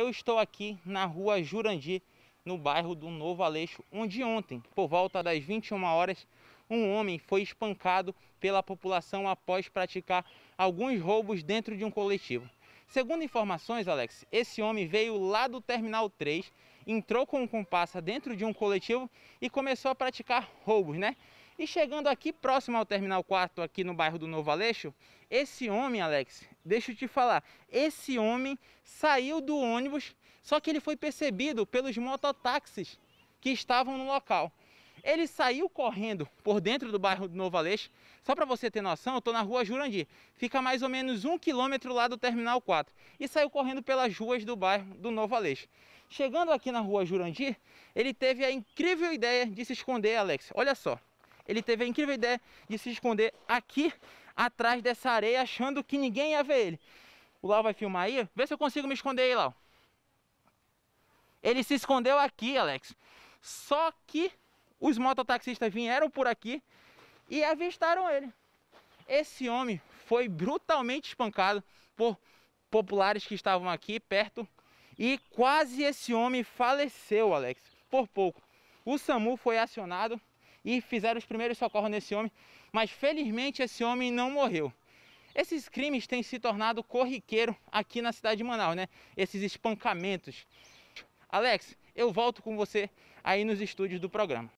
eu estou aqui na rua Jurandi, no bairro do Novo Aleixo, onde ontem, por volta das 21 horas, um homem foi espancado pela população após praticar alguns roubos dentro de um coletivo. Segundo informações, Alex, esse homem veio lá do Terminal 3, entrou com um comparsa dentro de um coletivo e começou a praticar roubos, né? E chegando aqui próximo ao Terminal 4, aqui no bairro do Novo Aleixo, esse homem, Alex, deixa eu te falar, esse homem saiu do ônibus, só que ele foi percebido pelos mototáxis que estavam no local. Ele saiu correndo por dentro do bairro do Novo Aleixo. Só para você ter noção, eu estou na rua Jurandir. Fica mais ou menos um quilômetro lá do Terminal 4. E saiu correndo pelas ruas do bairro do Novo Aleixo. Chegando aqui na rua Jurandir, ele teve a incrível ideia de se esconder, Alex. Olha só ele teve a incrível ideia de se esconder aqui atrás dessa areia, achando que ninguém ia ver ele. O Lau vai filmar aí. Vê se eu consigo me esconder aí, Lau. Ele se escondeu aqui, Alex. Só que os mototaxistas vieram por aqui e avistaram ele. Esse homem foi brutalmente espancado por populares que estavam aqui perto e quase esse homem faleceu, Alex, por pouco. O SAMU foi acionado e fizeram os primeiros socorros nesse homem, mas felizmente esse homem não morreu. Esses crimes têm se tornado corriqueiro aqui na cidade de Manaus, né? Esses espancamentos. Alex, eu volto com você aí nos estúdios do programa.